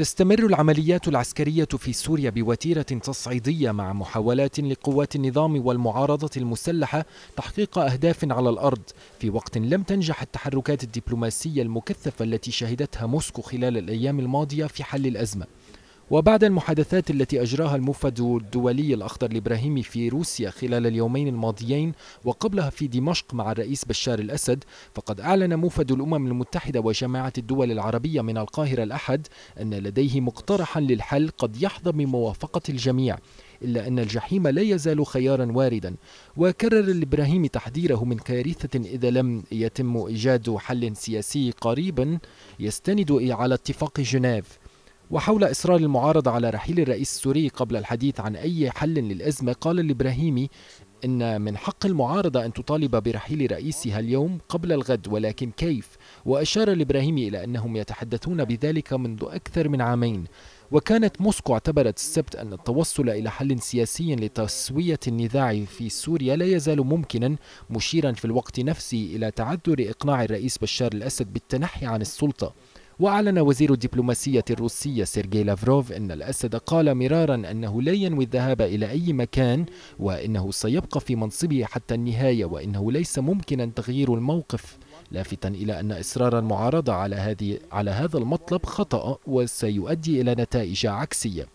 تستمر العمليات العسكرية في سوريا بوتيرة تصعيدية مع محاولات لقوات النظام والمعارضة المسلحة تحقيق أهداف على الأرض في وقت لم تنجح التحركات الدبلوماسية المكثفة التي شهدتها موسكو خلال الأيام الماضية في حل الأزمة وبعد المحادثات التي أجراها المفد الدولي الأخضر الإبراهيمي في روسيا خلال اليومين الماضيين وقبلها في دمشق مع الرئيس بشار الأسد فقد أعلن موفد الأمم المتحدة وجماعة الدول العربية من القاهرة الأحد أن لديه مقترحا للحل قد يحظى بموافقة الجميع إلا أن الجحيم لا يزال خيارا واردا وكرر الإبراهيمي تحذيره من كارثة إذا لم يتم إيجاد حل سياسي قريبا يستند على اتفاق جنيف وحول إصرار المعارضة على رحيل الرئيس السوري قبل الحديث عن أي حل للأزمة قال الإبراهيمي إن من حق المعارضة أن تطالب برحيل رئيسها اليوم قبل الغد ولكن كيف؟ وأشار الإبراهيمي إلى أنهم يتحدثون بذلك منذ أكثر من عامين وكانت موسكو اعتبرت السبت أن التوصل إلى حل سياسي لتسوية النزاع في سوريا لا يزال ممكنا مشيرا في الوقت نفسه إلى تعذر إقناع الرئيس بشار الأسد بالتنحي عن السلطة وأعلن وزير الدبلوماسية الروسية سيرجي لافروف أن الأسد قال مرارا أنه لا ينوي الذهاب إلى أي مكان وأنه سيبقى في منصبه حتى النهاية وأنه ليس ممكنا تغيير الموقف لافتا إلى أن إصرار المعارضة على, هذه على هذا المطلب خطأ وسيؤدي إلى نتائج عكسية